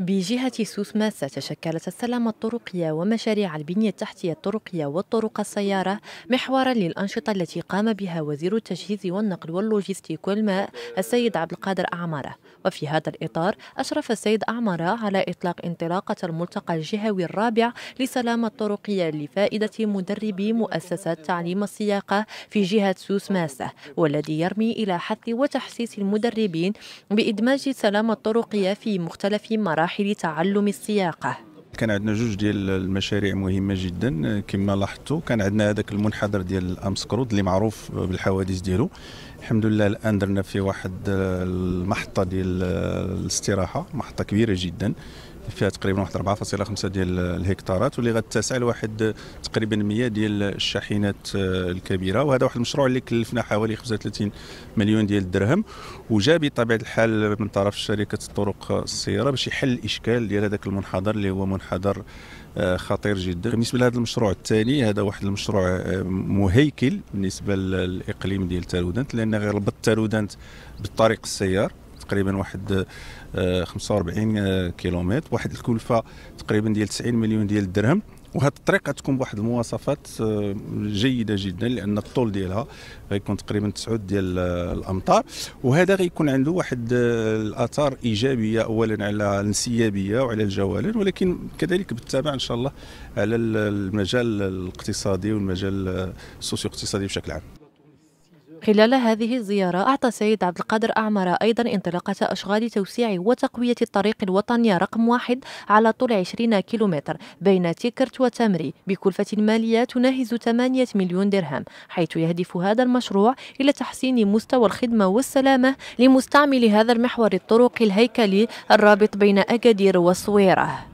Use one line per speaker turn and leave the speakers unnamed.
بجهة سوسمة تشكلت السلامة الطرقية ومشاريع البنية التحتية الطرقية والطرق السيارة محورا للأنشطة التي قام بها وزير التجهيز والنقل واللوجستيك والماء السيد عبد القادر أعمارة وفي هذا الإطار أشرف السيد أعمر على إطلاق انطلاقة الملتقى الجهوي الرابع لسلامة الطرقية لفائدة مدربي مؤسسة تعليم السياقة في جهة سوس ماسة والذي يرمي إلى حث وتحسيس المدربين بإدماج السلامة الطرقية في مختلف مراحل تعلم السياقة
كان عندنا جوج ديال المشاريع مهمه جدا كما لاحظتوا كان عندنا هذاك المنحدر ديال الامسكرود اللي معروف بالحوادث ديالو الحمد لله الان درنا فيه واحد آه، المحطه ديال آه، الاستراحه محطه كبيره جدا فيها تقريبا واحد 4.5 ديال الهكتارات واللي غتسع لواحد تقريبا 100 ديال الشاحنات آه، الكبيره وهذا واحد المشروع اللي كلفنا حوالي 35 مليون ديال الدرهم وجا بطبيعه الحال من طرف شركه الطرق السياره باش يحل الاشكال ديال هذاك المنحدر اللي هو منحدر آه، خطير جدا بالنسبه لهذا المشروع الثاني هذا واحد المشروع آه، مهيكل بالنسبه للاقليم ديال تارودانت لان غير ربط تارودانت بالطريق السيار تقريبا واحد 45 آه، آه، كيلومتر واحد الكلفه تقريبا ديال 90 مليون ديال الدرهم وهاد الطريق غتكون بواحد المواصفات آه، جيده جدا لان الطول ديالها غيكون تقريبا 9 ديال الامتار وهذا غيكون عنده واحد الاثار ايجابيه اولا على الانسيابيه وعلى الجوالن ولكن كذلك بالتابع ان شاء الله على المجال الاقتصادي والمجال السوسيو اقتصادي بشكل عام
خلال هذه الزيارة أعطى سيد عبد القادر أعمر أيضا انطلاقة أشغال توسيع وتقوية الطريق الوطني رقم واحد على طول 20 كيلومتر بين تيكرت وتمري بكلفة مالية تناهز 8 مليون درهم حيث يهدف هذا المشروع إلى تحسين مستوى الخدمة والسلامة لمستعمل هذا المحور الطرق الهيكلي الرابط بين أكادير وصويره